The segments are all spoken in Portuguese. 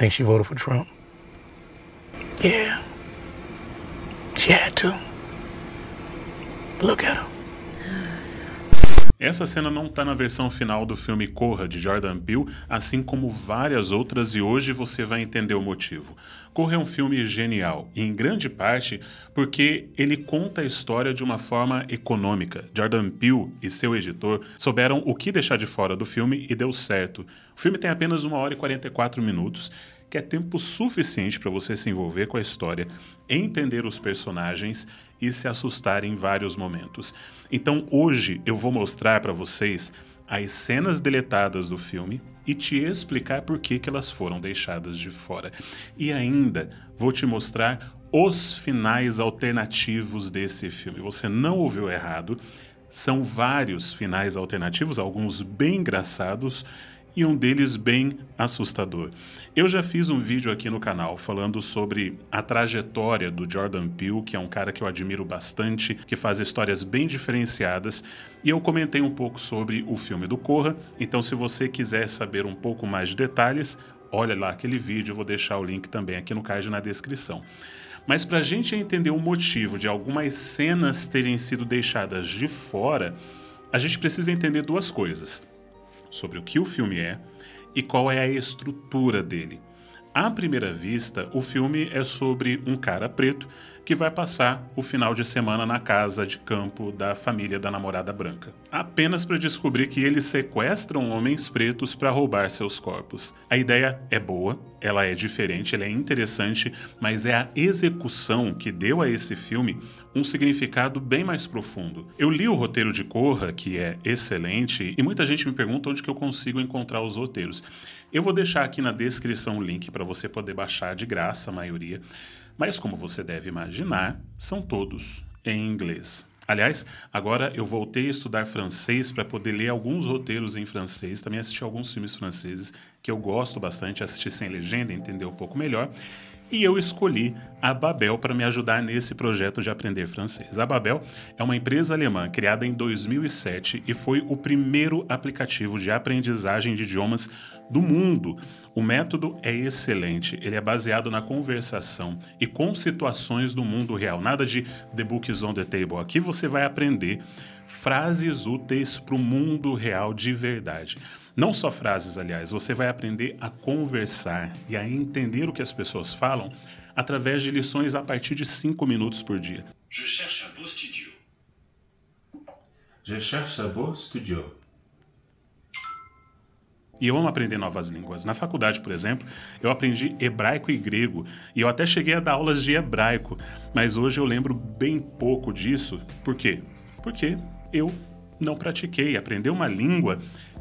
think she voted for Trump. Yeah. She had to. Look at her. Essa cena não está na versão final do filme Corra, de Jordan Peele, assim como várias outras, e hoje você vai entender o motivo. Corra é um filme genial, e em grande parte porque ele conta a história de uma forma econômica. Jordan Peele e seu editor souberam o que deixar de fora do filme e deu certo. O filme tem apenas 1 hora e 44 minutos, que é tempo suficiente para você se envolver com a história, entender os personagens e se assustar em vários momentos. Então hoje eu vou mostrar para vocês as cenas deletadas do filme e te explicar por que, que elas foram deixadas de fora. E ainda vou te mostrar os finais alternativos desse filme. Você não ouviu errado, são vários finais alternativos, alguns bem engraçados e um deles bem assustador. Eu já fiz um vídeo aqui no canal falando sobre a trajetória do Jordan Peele, que é um cara que eu admiro bastante, que faz histórias bem diferenciadas, e eu comentei um pouco sobre o filme do Corra. Então, se você quiser saber um pouco mais de detalhes, olha lá aquele vídeo, eu vou deixar o link também aqui no card na descrição. Mas para a gente entender o motivo de algumas cenas terem sido deixadas de fora, a gente precisa entender duas coisas sobre o que o filme é e qual é a estrutura dele. À primeira vista, o filme é sobre um cara preto que vai passar o final de semana na casa de campo da família da namorada branca, apenas para descobrir que eles sequestram homens pretos para roubar seus corpos. A ideia é boa, ela é diferente, ela é interessante, mas é a execução que deu a esse filme um significado bem mais profundo. Eu li o roteiro de Corra, que é excelente, e muita gente me pergunta onde que eu consigo encontrar os roteiros. Eu vou deixar aqui na descrição o link para você poder baixar de graça a maioria. Mas, como você deve imaginar, são todos em inglês. Aliás, agora eu voltei a estudar francês para poder ler alguns roteiros em francês, também assistir alguns filmes franceses que eu gosto bastante, assistir sem legenda, entender um pouco melhor e eu escolhi a Babel para me ajudar nesse projeto de aprender francês. A Babel é uma empresa alemã criada em 2007 e foi o primeiro aplicativo de aprendizagem de idiomas do mundo. O método é excelente, ele é baseado na conversação e com situações do mundo real. Nada de The Book is on the Table. Aqui você vai aprender frases úteis para o mundo real de verdade. Não só frases, aliás, você vai aprender a conversar e a entender o que as pessoas falam através de lições a partir de 5 minutos por dia. Je cherche un beau studio. Je cherche un beau studio. E eu amo aprender novas línguas. Na faculdade, por exemplo, eu aprendi hebraico e grego, e eu até cheguei a dar aulas de hebraico, mas hoje eu lembro bem pouco disso. Por quê? Porque eu não pratiquei. Aprender uma língua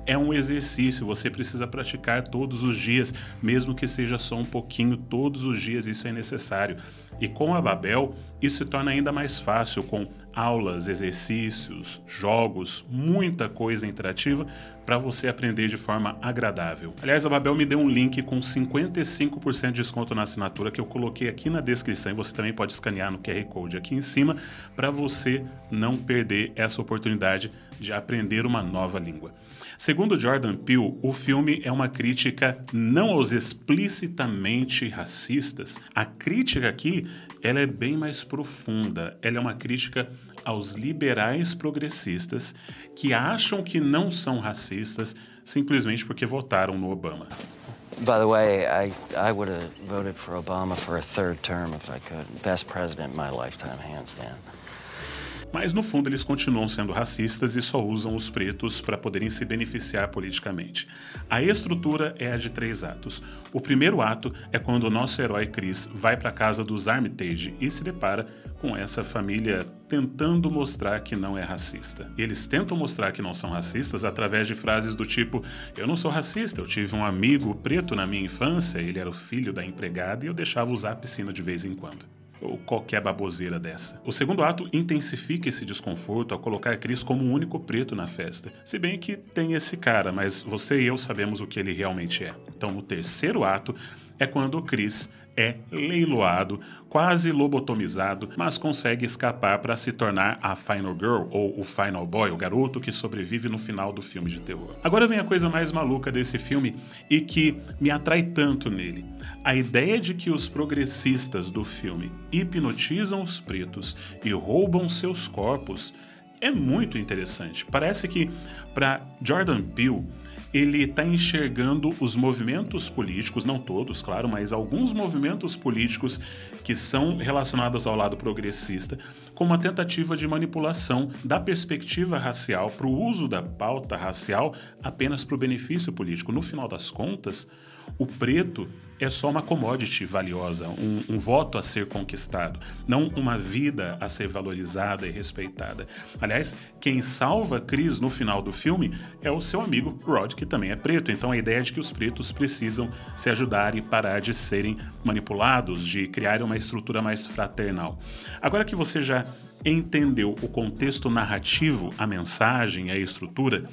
é um exercício, você precisa praticar todos os dias, mesmo que seja só um pouquinho, todos os dias isso é necessário. E com a Babel, isso se torna ainda mais fácil com aulas, exercícios, jogos, muita coisa interativa para você aprender de forma agradável. Aliás, a Babel me deu um link com 55% de desconto na assinatura que eu coloquei aqui na descrição e você também pode escanear no QR Code aqui em cima para você não perder essa oportunidade de aprender uma nova língua. Segundo Jordan Peele, o filme é uma crítica não aos explicitamente racistas. A crítica aqui ela é bem mais profunda. Ela é uma crítica aos liberais progressistas que acham que não são racistas simplesmente porque votaram no Obama. By the way, I, I would have voted for Obama for a third term if I could. Best president in my lifetime, hands down. Mas no fundo eles continuam sendo racistas e só usam os pretos para poderem se beneficiar politicamente. A estrutura é a de três atos. O primeiro ato é quando o nosso herói Chris vai para a casa dos Armitage e se depara com essa família tentando mostrar que não é racista. Eles tentam mostrar que não são racistas através de frases do tipo: Eu não sou racista, eu tive um amigo preto na minha infância, ele era o filho da empregada e eu deixava usar a piscina de vez em quando ou qualquer baboseira dessa. O segundo ato intensifica esse desconforto ao colocar Chris como o único preto na festa. Se bem que tem esse cara, mas você e eu sabemos o que ele realmente é. Então, o terceiro ato é quando Chris é leiloado, quase lobotomizado, mas consegue escapar para se tornar a Final Girl ou o Final Boy, o garoto que sobrevive no final do filme de terror. Agora vem a coisa mais maluca desse filme e que me atrai tanto nele. A ideia de que os progressistas do filme hipnotizam os pretos e roubam seus corpos é muito interessante. Parece que para Jordan Peele ele está enxergando os movimentos políticos, não todos, claro, mas alguns movimentos políticos que são relacionados ao lado progressista, como uma tentativa de manipulação da perspectiva racial para o uso da pauta racial apenas para o benefício político. No final das contas, o preto é só uma commodity valiosa, um, um, voto a ser conquistado, não uma vida a ser valorizada e respeitada. Aliás, quem salva Chris no final do filme é o seu amigo Rod, que também é preto. Então a ideia é de que os pretos precisam se ajudar e parar de serem manipulados, de criar uma estrutura mais fraternal. Agora que você já entendeu o contexto narrativo, a mensagem, a estrutura,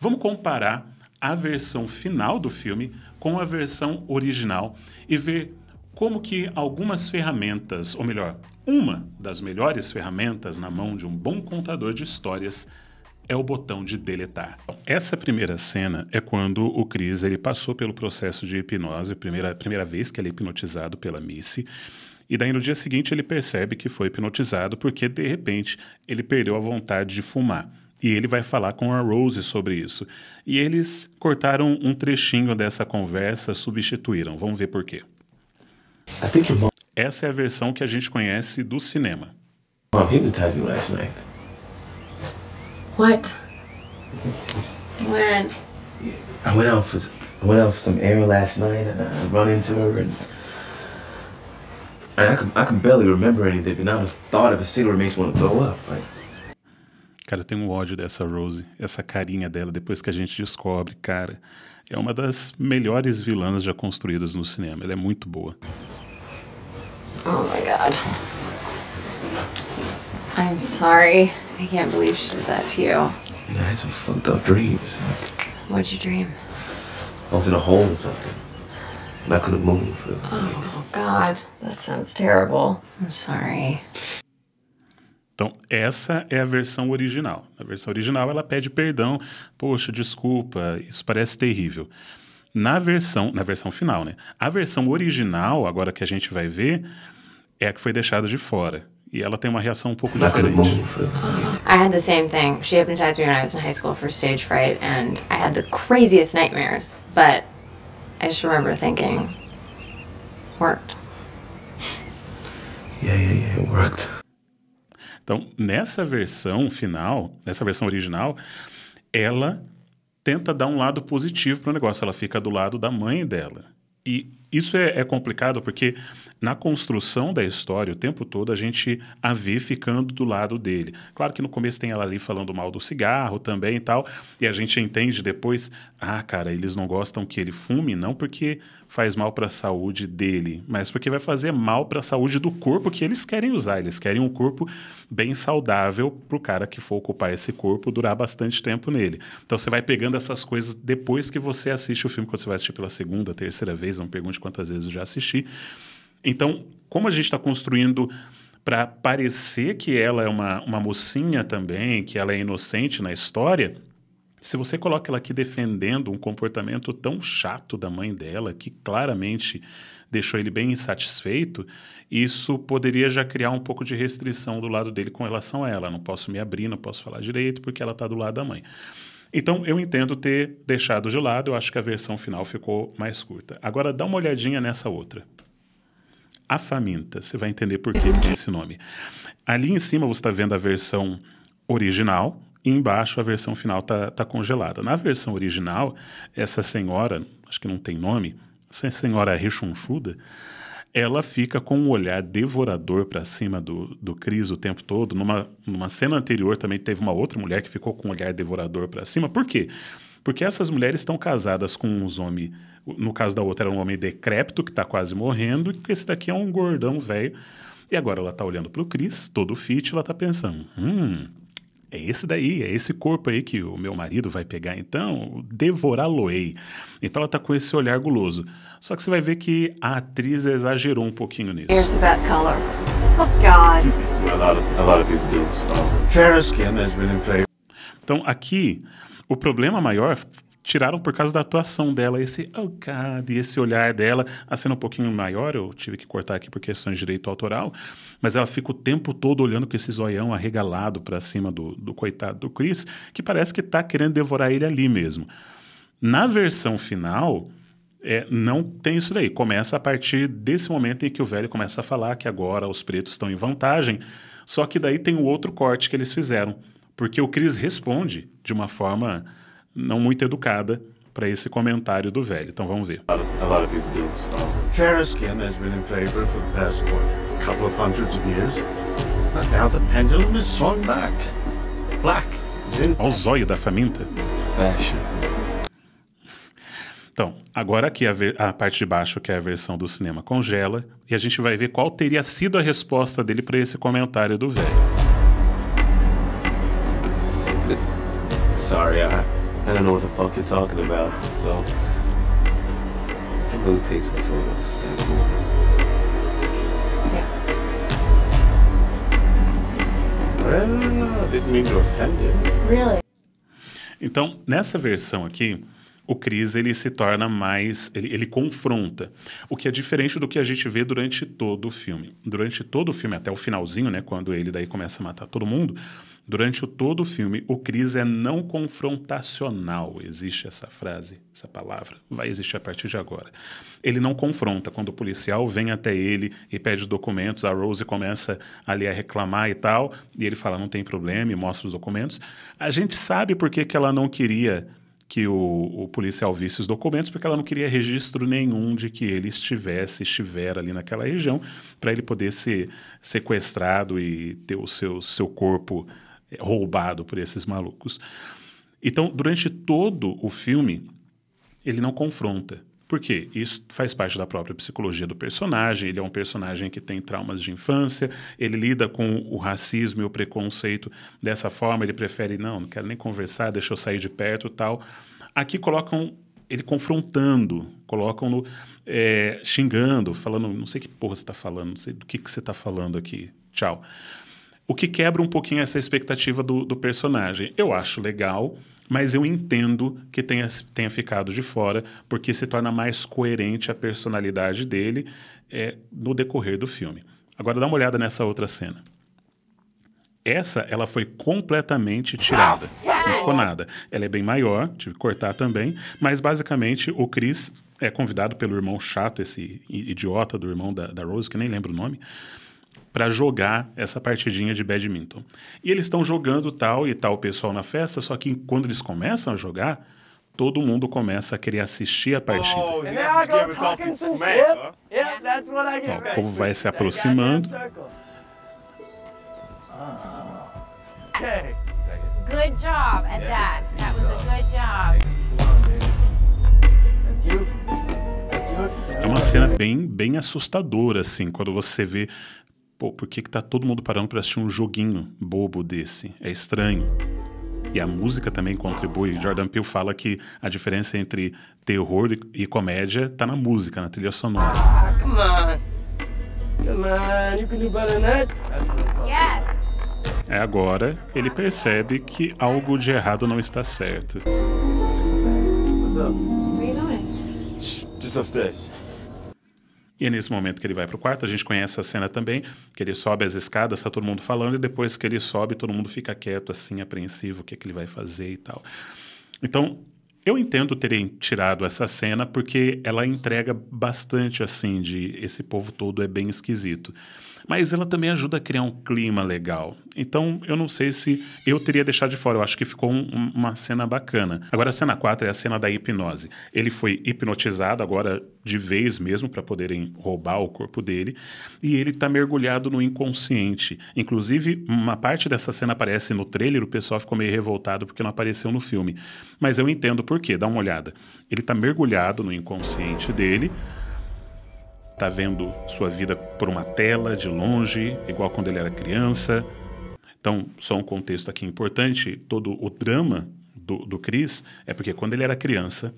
vamos comparar a versão final do filme com a versão original e ver como que algumas ferramentas, ou melhor, uma das melhores ferramentas na mão de um bom contador de histórias é o botão de deletar. Essa primeira cena é quando o Chris ele passou pelo processo de hipnose, primeira, primeira vez que ele é hipnotizado pela Missy, e daí no dia seguinte ele percebe que foi hipnotizado porque de repente ele perdeu a vontade de fumar e ele vai falar com a Rose sobre isso. E eles cortaram um trechinho dessa conversa, substituíram. Vamos ver por quê. Essa é a versão que a gente conhece do cinema. Mom hypnotized me last night. What? When? I went out for I went out for some air last night and I run into her and and I can I can barely remember anything, but now the thought of a cigarette makes me want to throw up. Like Cara, eu tenho um ódio dessa Rose, essa carinha dela, depois que a gente descobre, cara. É uma das melhores vilãs já construídas no cinema, ela é muito boa. Oh my god. I'm sorry. I can't believe she did that to you. You know, I had some fucked up dreams. What'd you dream? I was in a hole or something. And I couldn't move. Oh god, that sounds terrible. I'm sorry. Então, essa é a versão original. Na versão original, ela pede perdão. Poxa, desculpa, isso parece terrível. Na versão, na versão final, né? A versão original, agora que a gente vai ver, é a que foi deixada de fora. E ela tem uma reação um pouco diferente. Assim. I had the same thing. She hypnotized me when I was in high school for stage fright and I had the craziest nightmares, but I just remember thinking worked. Yeah, yeah, yeah, it worked. Então, nessa versão final, nessa versão original, ela tenta dar um lado positivo para o negócio. Ela fica do lado da mãe dela. E isso é, é complicado porque na construção da história, o tempo todo a gente a vê ficando do lado dele. Claro que no começo tem ela ali falando mal do cigarro também e tal, e a gente entende depois, ah, cara, eles não gostam que ele fume, não porque faz mal para a saúde dele, mas porque vai fazer mal para a saúde do corpo que eles querem usar. Eles querem um corpo bem saudável para o cara que for ocupar esse corpo durar bastante tempo nele. Então você vai pegando essas coisas depois que você assiste o filme, quando você vai assistir pela segunda, terceira vez, não pergunte quantas vezes eu já assisti então, como a gente está construindo para parecer que ela é uma, uma mocinha também, que ela é inocente na história, se você coloca ela aqui defendendo um comportamento tão chato da mãe dela, que claramente deixou ele bem insatisfeito, isso poderia já criar um pouco de restrição do lado dele com relação a ela. Não posso me abrir, não posso falar direito, porque ela está do lado da mãe. Então, eu entendo ter deixado de lado, eu acho que a versão final ficou mais curta. Agora, dá uma olhadinha nessa outra. A Faminta. Você vai entender por que esse nome. Ali em cima você está vendo a versão original e embaixo a versão final está tá congelada. Na versão original, essa senhora, acho que não tem nome, essa senhora rechonchuda, ela fica com um olhar devorador para cima do, do Cris o tempo todo. Numa, numa cena anterior também teve uma outra mulher que ficou com um olhar devorador para cima. Por quê? Porque porque essas mulheres estão casadas com uns homens. No caso da outra, era um homem decrépito que está quase morrendo, e esse daqui é um gordão velho. E agora ela está olhando para o Cris, todo fit, ela está pensando: hum, é esse daí, é esse corpo aí que o meu marido vai pegar, então devorá-lo-ei. Então ela tá com esse olhar guloso. Só que você vai ver que a atriz exagerou um pouquinho nisso. Here's that color. Oh God. A lot of, a lot of people do. So. Fair skin has been in Então aqui o problema maior é tiraram por causa da atuação dela, esse oh God, esse olhar dela, a cena um pouquinho maior, eu tive que cortar aqui por questões de direito autoral, mas ela fica o tempo todo olhando com esse zoião arregalado para cima do, do coitado do Chris, que parece que tá querendo devorar ele ali mesmo. Na versão final, é, não tem isso daí. Começa a partir desse momento em que o velho começa a falar que agora os pretos estão em vantagem, só que daí tem o outro corte que eles fizeram porque o Cris responde de uma forma não muito educada para esse comentário do velho. Então vamos ver. Olha lot Ao zóio da faminta. Fashion. Então, agora aqui a, a, parte de baixo, que é a versão do cinema, congela e a gente vai ver qual teria sido a resposta dele para esse comentário do velho. Sorry, I, I don't know what the fuck you're talking about, so... I'm gonna take some photos. Yeah. Well, I didn't mean to offend you. Really? Então, nessa versão aqui, o Chris ele se torna mais, ele, ele confronta, o que é diferente do que a gente vê durante todo o filme. Durante todo o filme, até o finalzinho, né, quando ele daí começa a matar todo mundo, Durante o todo o filme, o Chris é não confrontacional. Existe essa frase, essa palavra. Vai existir a partir de agora. Ele não confronta. Quando o policial vem até ele e pede documentos, a Rose começa ali a reclamar e tal. E ele fala: não tem problema, e mostra os documentos. A gente sabe por que, que ela não queria que o, o, policial visse os documentos, porque ela não queria registro nenhum de que ele estivesse, estiver ali naquela região, para ele poder ser sequestrado e ter o seu, seu corpo é, roubado por esses malucos. Então, durante todo o filme, ele não confronta. Por quê? Isso faz parte da própria psicologia do personagem. Ele é um personagem que tem traumas de infância, ele lida com o racismo e o preconceito dessa forma. Ele prefere, não, não quero nem conversar, deixa eu sair de perto tal. Aqui colocam ele confrontando, colocam-no é, xingando, falando, não sei que porra você está falando, não sei do que, que você está falando aqui, tchau. O que quebra um pouquinho essa expectativa do, do personagem. Eu acho legal, mas eu entendo que tenha, tenha ficado de fora, porque se torna mais coerente a personalidade dele é, no decorrer do filme. Agora dá uma olhada nessa outra cena. Essa, ela foi completamente tirada. Não ficou nada. Ela é bem maior, tive que cortar também, mas basicamente o Chris é convidado pelo irmão chato, esse idiota do irmão da, da Rose, que nem lembro o nome, para jogar essa partidinha de badminton. E eles estão jogando tal e tal pessoal na festa, só que quando eles começam a jogar, todo mundo começa a querer assistir a partida. Oh, Bom, o povo vai se aproximando. Ah. Good job at that. That was a good job. É uma cena bem, bem assustadora, assim, quando você vê pô, por que, que tá todo mundo parando para assistir um joguinho bobo desse? É estranho. E a música também contribui. Jordan Peele fala que a diferença entre terror e comédia tá na música, na trilha sonora. Ah, come on. Come on, É agora ele percebe que algo de errado não está certo. What's up? Where you going? Just upstairs. E é nesse momento que ele vai para o quarto, a gente conhece a cena também, que ele sobe as escadas, está todo mundo falando, e depois que ele sobe, todo mundo fica quieto, assim, apreensivo, o que é que ele vai fazer e tal. Então, eu entendo terem tirado essa cena porque ela entrega bastante assim de esse povo todo é bem esquisito mas ela também ajuda a criar um clima legal. Então, eu não sei se eu teria deixado de fora. Eu acho que ficou um, uma cena bacana. Agora, a cena 4 é a cena da hipnose. Ele foi hipnotizado agora de vez mesmo para poderem roubar o corpo dele. E ele está mergulhado no inconsciente. Inclusive, uma parte dessa cena aparece no trailer. O pessoal ficou meio revoltado porque não apareceu no filme. Mas eu entendo por quê. Dá uma olhada. Ele está mergulhado no inconsciente dele está vendo sua vida por uma tela, de longe, igual quando ele era criança. Então, só um contexto aqui importante: todo o drama do, do Chris é porque quando ele era criança,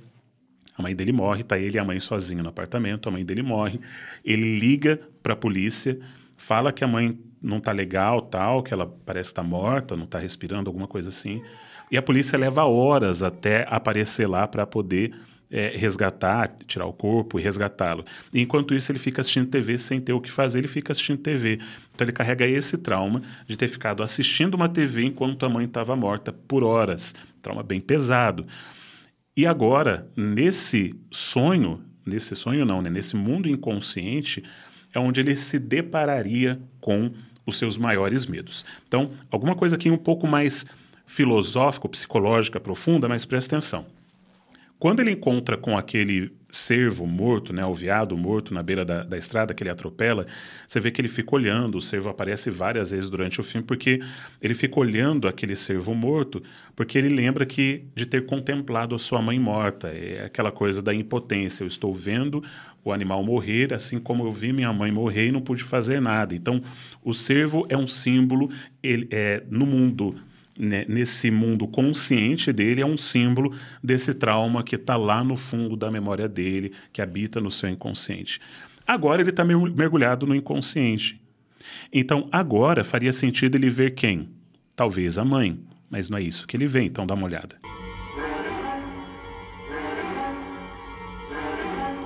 a mãe dele morre, tá ele e a mãe sozinho no apartamento, a mãe dele morre. Ele liga para a polícia, fala que a mãe não tá legal, tal, que ela parece estar tá morta, não tá respirando, alguma coisa assim. E a polícia leva horas até aparecer lá para poder é, resgatar, tirar o corpo e resgatá-lo. Enquanto isso, ele fica assistindo TV sem ter o que fazer, ele fica assistindo TV. Então, ele carrega esse trauma de ter ficado assistindo uma TV enquanto a mãe estava morta por horas. Trauma bem pesado. E agora, nesse sonho, nesse sonho não, né? nesse mundo inconsciente, é onde ele se depararia com os seus maiores medos. Então, alguma coisa aqui um pouco mais filosófica, psicológica, profunda, mas presta atenção. Quando ele encontra com aquele servo morto, né, o veado morto na beira da, da, estrada que ele atropela, você vê que ele fica olhando, o servo aparece várias vezes durante o filme, porque ele fica olhando aquele servo morto, porque ele lembra que de ter contemplado a sua mãe morta, é aquela coisa da impotência, eu estou vendo o animal morrer, assim como eu vi minha mãe morrer e não pude fazer nada. Então, o servo é um símbolo ele, é, no mundo né, nesse mundo consciente dele, é um símbolo desse trauma que está lá no fundo da memória dele, que habita no seu inconsciente. Agora ele está mergulhado no inconsciente. Então, agora faria sentido ele ver quem? Talvez a mãe, mas não é isso que ele vê, então dá uma olhada.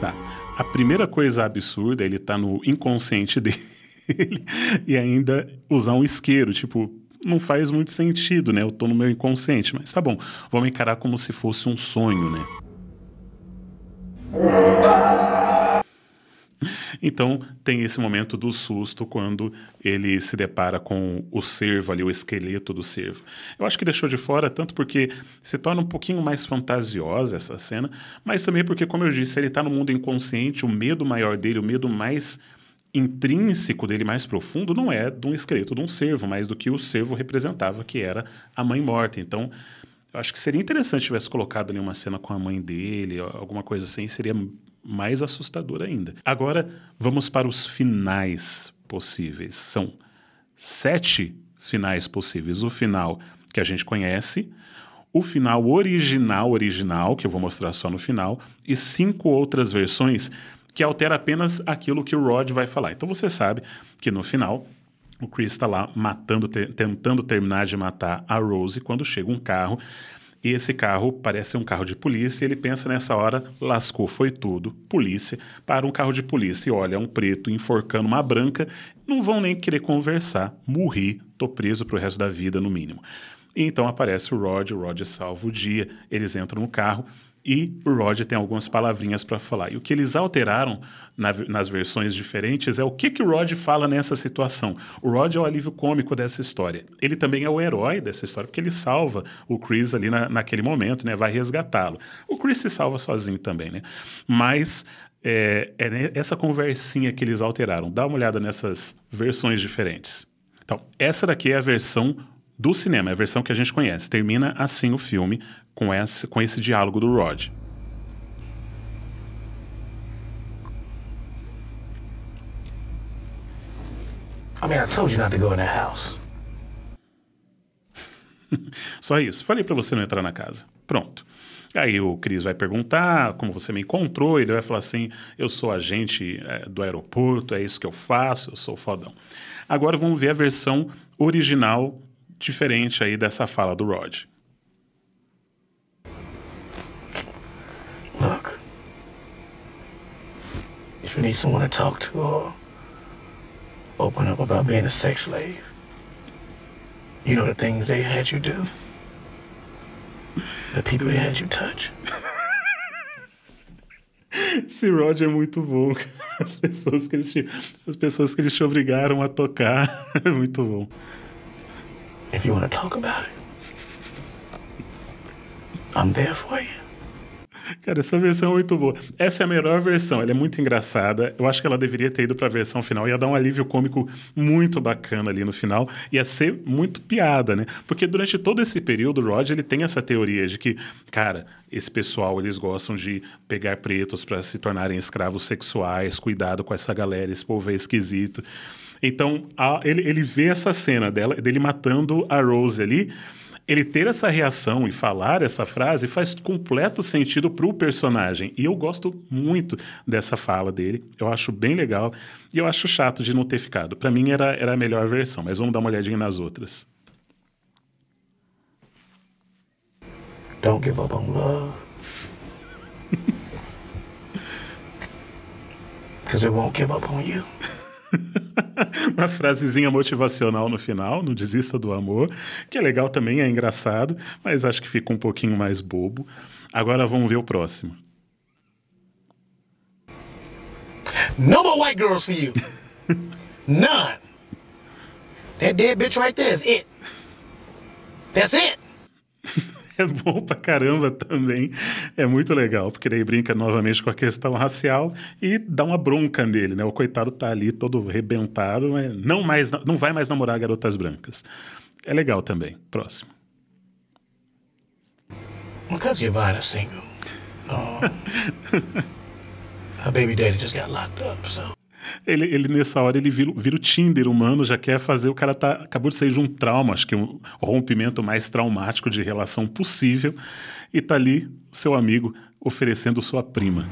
Tá. A primeira coisa absurda, ele está no inconsciente dele e ainda usar um isqueiro, tipo, não faz muito sentido, né? Eu tô no meu inconsciente, mas tá bom, vamos encarar como se fosse um sonho, né? Então, tem esse momento do susto quando ele se depara com o servo ali, o esqueleto do servo. Eu acho que deixou de fora tanto porque se torna um pouquinho mais fantasiosa essa cena, mas também porque, como eu disse, ele está no mundo inconsciente, o medo maior dele, o medo mais intrínseco dele mais profundo não é de um esqueleto de um servo, mas do que o servo representava, que era a mãe morta. Então, eu acho que seria interessante se tivesse colocado ali uma cena com a mãe dele, alguma coisa assim, seria mais assustador ainda. Agora, vamos para os finais possíveis. São sete finais possíveis. O final que a gente conhece, o final original, original, que eu vou mostrar só no final, e cinco outras versões que altera apenas aquilo que o Rod vai falar. Então você sabe que no final o Chris está lá matando, te, tentando terminar de matar a Rose quando chega um carro. E esse carro parece um carro de polícia. ele pensa nessa hora, lascou, foi tudo. Polícia, para um carro de polícia e olha um preto enforcando uma branca. Não vão nem querer conversar. Morri, tô preso pro resto da vida, no mínimo. E então aparece o Rod, o Rod salva o dia. Eles entram no carro e o Roger tem algumas palavrinhas para falar. E o que eles alteraram na, nas versões diferentes é o que, que o Roger fala nessa situação. O Roger é o alívio cômico dessa história. Ele também é o herói dessa história, porque ele salva o Chris ali na, naquele momento, né? Vai resgatá-lo. O Chris se salva sozinho também, né? Mas é, é essa conversinha que eles alteraram. Dá uma olhada nessas versões diferentes. Então, essa daqui é a versão do cinema, é a versão que a gente conhece. Termina assim o filme com esse, com esse diálogo do Rod. I mean, I told you not to go in house. Só isso. Falei para você não entrar na casa. Pronto. Aí o Cris vai perguntar como você me encontrou, ele vai falar assim: eu sou agente é, do aeroporto, é isso que eu faço, eu sou fodão. Agora vamos ver a versão original, diferente aí dessa fala do Rod. If you need someone to talk to or open up about being a sex slave, you know the things they had you do? The people they had you touch? Esse Roger é muito bom, as pessoas que eles te, as pessoas que eles te obrigaram a tocar, é muito bom. If you want to talk about it, I'm there for you. Cara, essa versão é muito boa. Essa é a melhor versão, ela é muito engraçada. Eu acho que ela deveria ter ido para a versão final. Ia dar um alívio cômico muito bacana ali no final. Ia ser muito piada, né? Porque durante todo esse período, o Rod ele tem essa teoria de que, cara, esse pessoal eles gostam de pegar pretos para se tornarem escravos sexuais. Cuidado com essa galera, esse povo é esquisito. Então, a, ele, ele vê essa cena dela, dele matando a Rose ali ele ter essa reação e falar essa frase faz completo sentido para o personagem. E eu gosto muito dessa fala dele. Eu acho bem legal. E eu acho chato de não ter ficado. Para mim era, era a melhor versão, mas vamos dar uma olhadinha nas outras. Don't give up on love. Because it won't give up on you. uma frasezinha motivacional no final, não desista do amor, que é legal também, é engraçado, mas acho que fica um pouquinho mais bobo. Agora vamos ver o próximo. No more white girls for you. None. That dead bitch right there is it. That's it. é bom pra caramba também. É muito legal, porque daí brinca novamente com a questão racial e dá uma bronca nele, né? O coitado tá ali todo rebentado, mas não, mais, não vai mais namorar garotas brancas. É legal também. Próximo. Because you're oh. a single. Oh. Her baby daddy just got locked up, so. Ele, ele, nessa hora, ele vira, vira, o Tinder humano, já quer fazer. O cara tá, acabou de sair de um trauma, acho que um rompimento mais traumático de relação possível, e tá ali seu amigo oferecendo sua prima.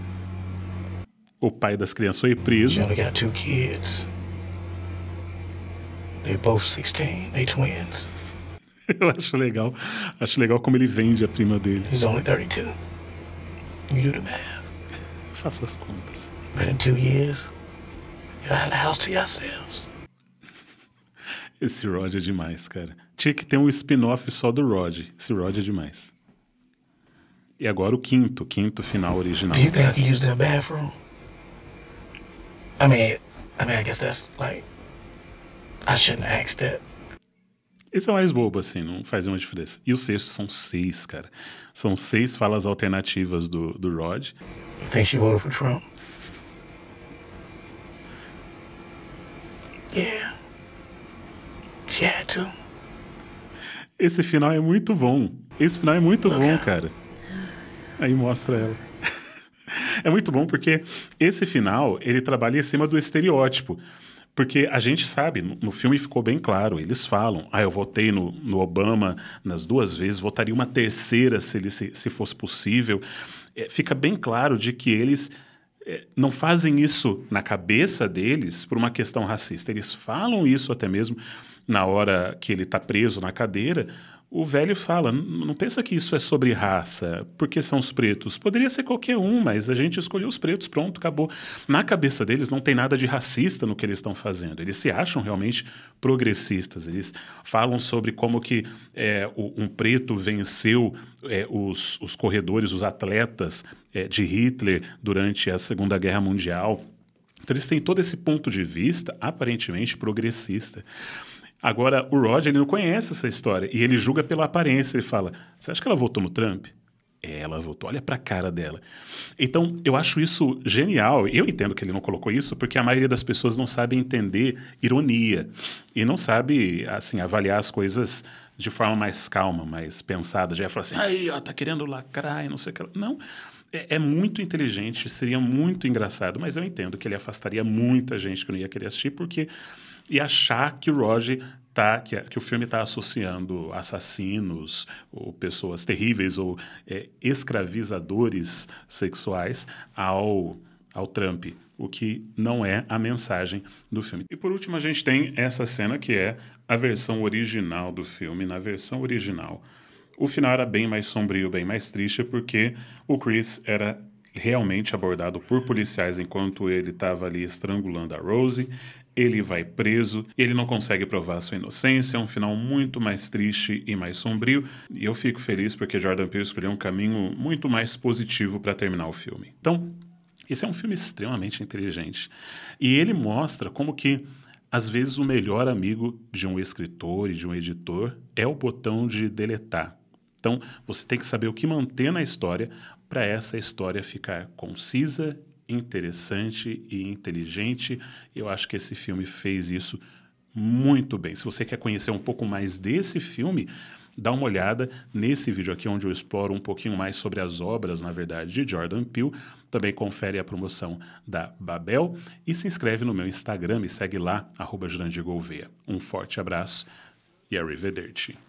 O pai das crianças foi preso. Only got two kids. They're both 16, they twins. Eu acho legal. Acho legal como ele vende a prima dele. He's only 32. You do the math. Faça as contas. But in two years, esse Rod é demais, cara. Tinha que ter um spin-off só do Rod. Esse Rod é demais. E agora o quinto, quinto final original. Do you think I use that bathroom? I mean, I mean, I guess that's like I shouldn't ask that. Esse é mais bobo, assim, não faz uma diferença. E o sexto são seis, cara. São seis falas alternativas do, do Rod. You think she voted for Trump? Yeah. Yeah, Esse final é muito bom. Esse final é muito Look bom, out. cara. Aí mostra ela. é muito bom porque esse final, ele trabalha em cima do estereótipo. Porque a gente sabe, no filme ficou bem claro, eles falam, ah, eu votei no, no Obama nas duas vezes, votaria uma terceira se, ele, se, se fosse possível. É, fica bem claro de que eles é, não fazem isso na cabeça deles por uma questão racista. Eles falam isso até mesmo na hora que ele está preso na cadeira, o velho fala: não pensa que isso é sobre raça, porque são os pretos. Poderia ser qualquer um, mas a gente escolheu os pretos, pronto, acabou. Na cabeça deles não tem nada de racista no que eles estão fazendo. Eles se acham realmente progressistas. Eles falam sobre como que é, um preto venceu é, os, os, corredores, os atletas é, de Hitler durante a Segunda Guerra Mundial. Então, eles têm todo esse ponto de vista aparentemente progressista. Agora, o Rod, ele não conhece essa história e ele julga pela aparência. Ele fala: Você acha que ela votou no Trump? Ela votou, olha pra cara dela. Então, eu acho isso genial. Eu entendo que ele não colocou isso porque a maioria das pessoas não sabe entender ironia e não sabe, assim, avaliar as coisas de forma mais calma, mais pensada. Já ia falar assim: aí, ó, tá querendo lacrar e não sei o que. Ela... Não. É, é, muito inteligente, seria muito engraçado, mas eu entendo que ele afastaria muita gente que não ia querer assistir porque e achar que o Roger tá, que, que o filme está associando assassinos ou pessoas terríveis ou é, escravizadores sexuais ao, ao Trump, o que não é a mensagem do filme. E por último, a gente tem essa cena que é a versão original do filme. Na versão original, o final era bem mais sombrio, bem mais triste, porque o Chris era realmente abordado por policiais enquanto ele estava ali estrangulando a Rose. Ele vai preso, ele não consegue provar sua inocência, é um final muito mais triste e mais sombrio. E eu fico feliz porque Jordan Peele escolheu um caminho muito mais positivo para terminar o filme. Então, esse é um filme extremamente inteligente. E ele mostra como que às vezes o melhor amigo de um escritor e de um editor é o botão de deletar. Então, você tem que saber o que manter na história, para essa história ficar concisa, interessante e inteligente. Eu acho que esse filme fez isso muito bem. Se você quer conhecer um pouco mais desse filme, dá uma olhada nesse vídeo aqui onde eu exploro um pouquinho mais sobre as obras, na verdade, de Jordan Peele. Também confere a promoção da Babel e se inscreve no meu Instagram e segue lá, arroba Um forte abraço e arrivederci.